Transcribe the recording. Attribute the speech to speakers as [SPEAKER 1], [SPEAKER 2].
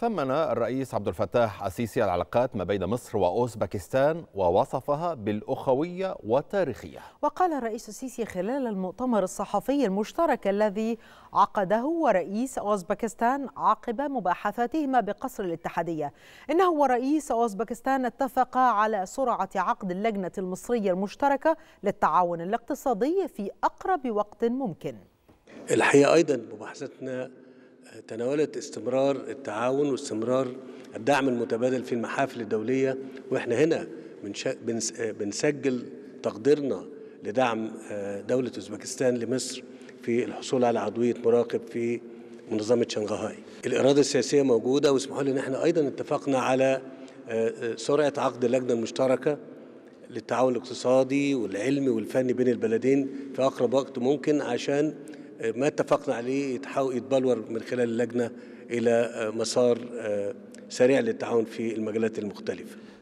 [SPEAKER 1] ثمن الرئيس عبد الفتاح السيسي العلاقات ما بين مصر واوزبكستان ووصفها بالاخويه والتاريخيه.
[SPEAKER 2] وقال الرئيس السيسي خلال المؤتمر الصحفي المشترك الذي عقده ورئيس اوزبكستان عقب مباحثاتهما بقصر الاتحاديه انه ورئيس اوزبكستان اتفقا على سرعه عقد اللجنه المصريه المشتركه للتعاون الاقتصادي في اقرب وقت ممكن.
[SPEAKER 3] الحقيقه ايضا مباحثتنا تناولت استمرار التعاون واستمرار الدعم المتبادل في المحافل الدولية وإحنا هنا بنسجل تقديرنا لدعم آه، دولة أوزبكستان لمصر في الحصول على عضوية مراقب في منظمة شنغهاي الإرادة السياسية موجودة واسمحوا لي إن إحنا أيضا اتفقنا على آه، سرعة عقد اللجنة المشتركة للتعاون الاقتصادي والعلمي والفني بين البلدين في أقرب وقت ممكن عشان ما اتفقنا عليه يتحاول يتبلور من خلال اللجنه الى مسار آه، سريع للتعاون في المجالات المختلفه